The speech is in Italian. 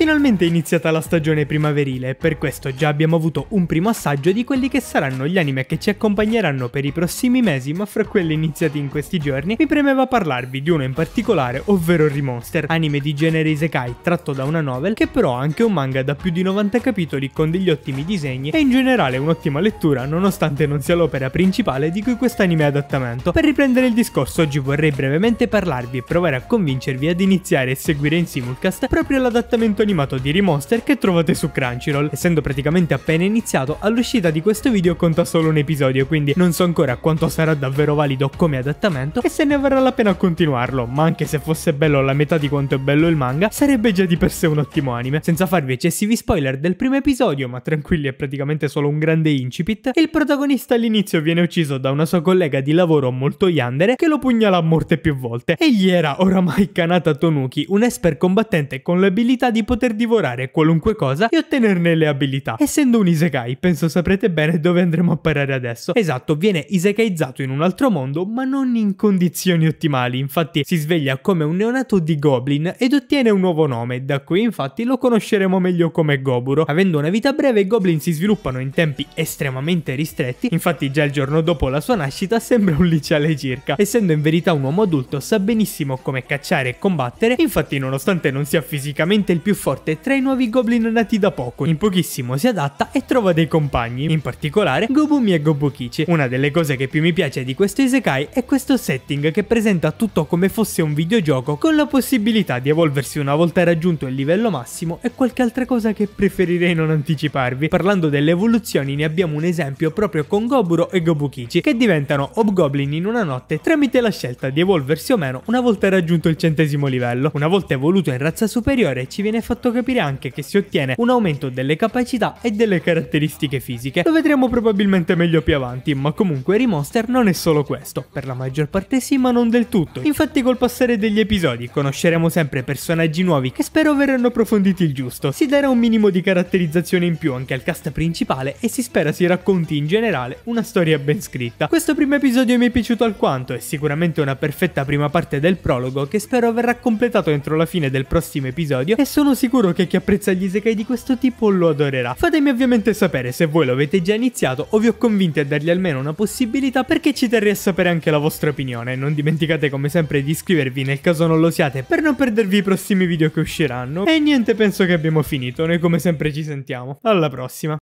finalmente è iniziata la stagione primaverile e per questo già abbiamo avuto un primo assaggio di quelli che saranno gli anime che ci accompagneranno per i prossimi mesi, ma fra quelli iniziati in questi giorni mi premeva parlarvi di uno in particolare, ovvero Remonster, anime di genere isekai tratto da una novel che però ha anche un manga da più di 90 capitoli con degli ottimi disegni e in generale un'ottima lettura nonostante non sia l'opera principale di cui quest'anime è adattamento. Per riprendere il discorso oggi vorrei brevemente parlarvi e provare a convincervi ad iniziare e seguire in simulcast proprio l'adattamento animato di Remaster che trovate su Crunchyroll, essendo praticamente appena iniziato, all'uscita di questo video conta solo un episodio, quindi non so ancora quanto sarà davvero valido come adattamento e se ne varrà la pena continuarlo, ma anche se fosse bello la metà di quanto è bello il manga, sarebbe già di per sé un ottimo anime. Senza farvi eccessivi spoiler del primo episodio, ma tranquilli è praticamente solo un grande incipit, il protagonista all'inizio viene ucciso da una sua collega di lavoro molto yandere che lo pugnala a morte più volte. Egli era oramai Kanata Tonuki, un esper combattente con l'abilità di poter poter divorare qualunque cosa e ottenerne le abilità. Essendo un isekai, penso saprete bene dove andremo a parare adesso. Esatto, viene isekaizzato in un altro mondo, ma non in condizioni ottimali. Infatti si sveglia come un neonato di Goblin ed ottiene un nuovo nome, da qui infatti lo conosceremo meglio come Goburo. Avendo una vita breve, i Goblin si sviluppano in tempi estremamente ristretti, infatti già il giorno dopo la sua nascita sembra un liceale circa. Essendo in verità un uomo adulto, sa benissimo come cacciare e combattere, infatti nonostante non sia fisicamente il più forte, forte tra i nuovi goblin nati da poco. In pochissimo si adatta e trova dei compagni, in particolare Gobumi e Gobukichi. Una delle cose che più mi piace di questo isekai è questo setting che presenta tutto come fosse un videogioco con la possibilità di evolversi una volta raggiunto il livello massimo e qualche altra cosa che preferirei non anticiparvi. Parlando delle evoluzioni ne abbiamo un esempio proprio con Goburo e Gobukichi che diventano Hobgoblin in una notte tramite la scelta di evolversi o meno una volta raggiunto il centesimo livello. Una volta evoluto in razza superiore ci viene fatto fatto capire anche che si ottiene un aumento delle capacità e delle caratteristiche fisiche. Lo vedremo probabilmente meglio più avanti, ma comunque Remaster non è solo questo. Per la maggior parte sì, ma non del tutto. Infatti col passare degli episodi conosceremo sempre personaggi nuovi che spero verranno approfonditi il giusto. Si darà un minimo di caratterizzazione in più anche al cast principale e si spera si racconti in generale una storia ben scritta. Questo primo episodio mi è piaciuto alquanto, è sicuramente una perfetta prima parte del prologo che spero verrà completato entro la fine del prossimo episodio e sono sicuro che chi apprezza gli isekai di questo tipo lo adorerà. Fatemi ovviamente sapere se voi lo avete già iniziato o vi ho convinti a dargli almeno una possibilità perché ci terrei a sapere anche la vostra opinione. Non dimenticate come sempre di iscrivervi nel caso non lo siate per non perdervi i prossimi video che usciranno. E niente penso che abbiamo finito, noi come sempre ci sentiamo. Alla prossima!